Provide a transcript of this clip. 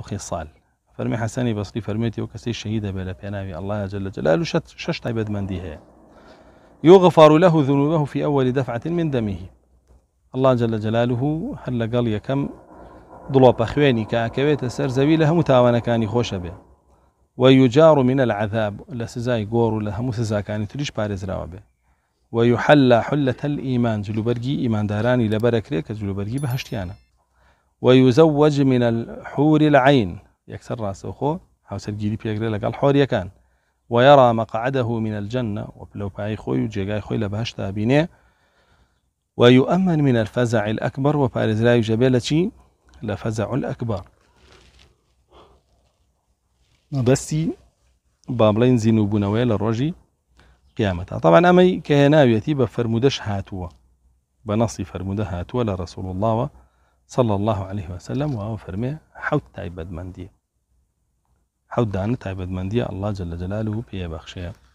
خصال فرمي فەرمی بصري فرميتي وكسي الشهيدة بلا بينامي الله جل جلاله شت ششت عباد من ديها يغفر له ذنوبه في أول دفعة من دمه الله جل جلاله هل قال يا كم ضلوب أخواني كأكويت السر زوي لهم تاوانا كاني خوش به ويجار من العذاب لا لسزاي قور لهم سزا كاني تريش بارز به ويحلى حلة الإيمان جلو برقي إيمان داراني لبرك ريك جلو برقي بهشتيانا ويزوج من الحور العين يكسر راسه خو حوس الجيلي بيقري لك الحور يكان ويرى مقعده من الجنة وبلو باي خوي وجيغاي خوي لبهش تابينه ويؤمن من الفزع الأكبر وبارز راي جبالتي لفزع الأكبر بسي بابلين زينو بنويل و قيامتها طبعا أمي کە بفرمودش هاتوا بنصي فرمودها هاتوا لرسول الله هاتووە صلى الله عليه وسلم وهو فرمي حوت تايبد مندي حوت دانت تايبد مندي الله جل جلاله بيا بخشيه